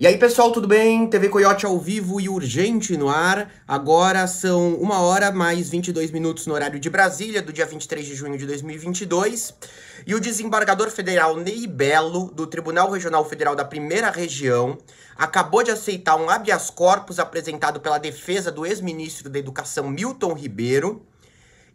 E aí, pessoal, tudo bem? TV Coyote ao vivo e urgente no ar. Agora são uma hora mais 22 minutos no horário de Brasília, do dia 23 de junho de 2022. E o desembargador federal Ney Belo, do Tribunal Regional Federal da Primeira Região, acabou de aceitar um habeas corpus apresentado pela defesa do ex-ministro da Educação Milton Ribeiro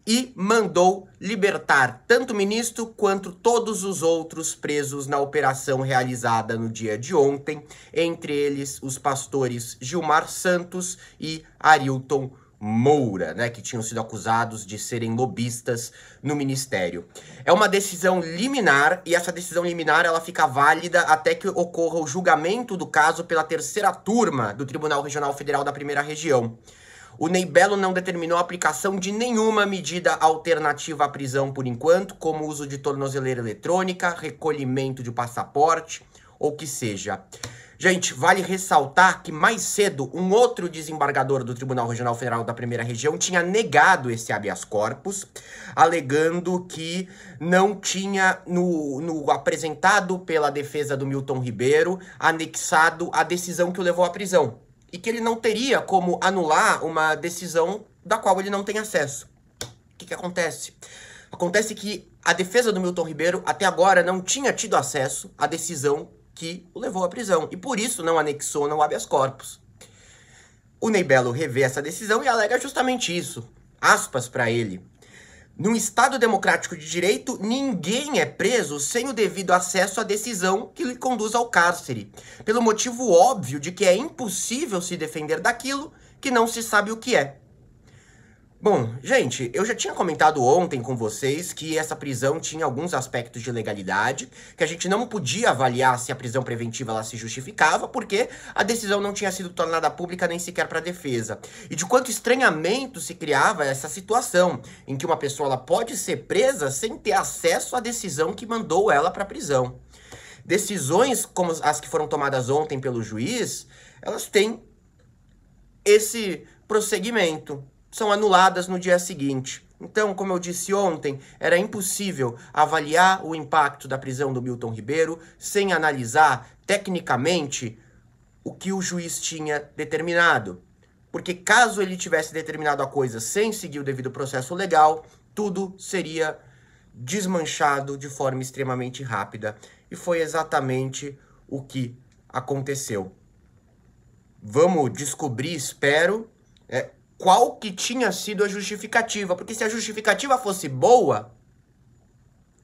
e mandou libertar tanto o ministro quanto todos os outros presos na operação realizada no dia de ontem, entre eles os pastores Gilmar Santos e Arilton Moura, né, que tinham sido acusados de serem lobistas no ministério. É uma decisão liminar e essa decisão liminar ela fica válida até que ocorra o julgamento do caso pela terceira turma do Tribunal Regional Federal da Primeira Região. O Neibelo não determinou a aplicação de nenhuma medida alternativa à prisão por enquanto, como uso de tornozeleira eletrônica, recolhimento de passaporte ou que seja. Gente, vale ressaltar que mais cedo um outro desembargador do Tribunal Regional Federal da Primeira Região tinha negado esse habeas corpus, alegando que não tinha, no, no apresentado pela defesa do Milton Ribeiro, anexado a decisão que o levou à prisão e que ele não teria como anular uma decisão da qual ele não tem acesso. O que, que acontece? Acontece que a defesa do Milton Ribeiro até agora não tinha tido acesso à decisão que o levou à prisão e por isso não anexou não habeas corpus. O Ney revê essa decisão e alega justamente isso. Aspas para ele. Num Estado democrático de direito, ninguém é preso sem o devido acesso à decisão que lhe conduz ao cárcere, pelo motivo óbvio de que é impossível se defender daquilo que não se sabe o que é. Bom, gente, eu já tinha comentado ontem com vocês que essa prisão tinha alguns aspectos de legalidade, que a gente não podia avaliar se a prisão preventiva ela se justificava, porque a decisão não tinha sido tornada pública nem sequer para defesa. E de quanto estranhamento se criava essa situação, em que uma pessoa ela pode ser presa sem ter acesso à decisão que mandou ela para a prisão. Decisões como as que foram tomadas ontem pelo juiz, elas têm esse prosseguimento são anuladas no dia seguinte. Então, como eu disse ontem, era impossível avaliar o impacto da prisão do Milton Ribeiro sem analisar tecnicamente o que o juiz tinha determinado. Porque caso ele tivesse determinado a coisa sem seguir o devido processo legal, tudo seria desmanchado de forma extremamente rápida. E foi exatamente o que aconteceu. Vamos descobrir, espero, é, qual que tinha sido a justificativa. Porque se a justificativa fosse boa,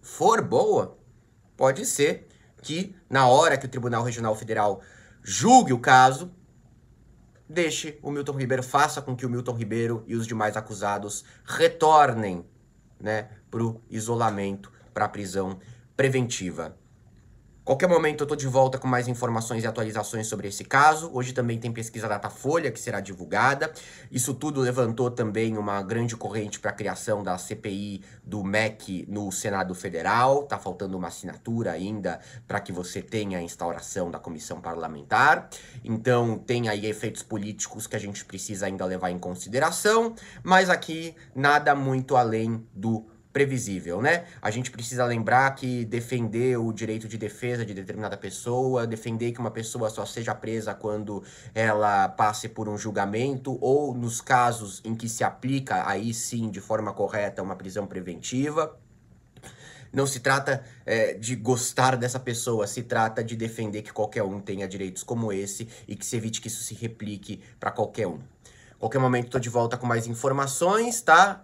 for boa, pode ser que na hora que o Tribunal Regional Federal julgue o caso, deixe o Milton Ribeiro, faça com que o Milton Ribeiro e os demais acusados retornem né, para o isolamento, para a prisão preventiva. Qualquer momento eu estou de volta com mais informações e atualizações sobre esse caso. Hoje também tem pesquisa Datafolha que será divulgada. Isso tudo levantou também uma grande corrente para a criação da CPI do MEC no Senado Federal. Tá faltando uma assinatura ainda para que você tenha a instauração da comissão parlamentar. Então tem aí efeitos políticos que a gente precisa ainda levar em consideração, mas aqui nada muito além do previsível, né? A gente precisa lembrar que defender o direito de defesa de determinada pessoa, defender que uma pessoa só seja presa quando ela passe por um julgamento ou nos casos em que se aplica aí sim de forma correta uma prisão preventiva. Não se trata é, de gostar dessa pessoa, se trata de defender que qualquer um tenha direitos como esse e que se evite que isso se replique para qualquer um. Qualquer momento estou de volta com mais informações, tá?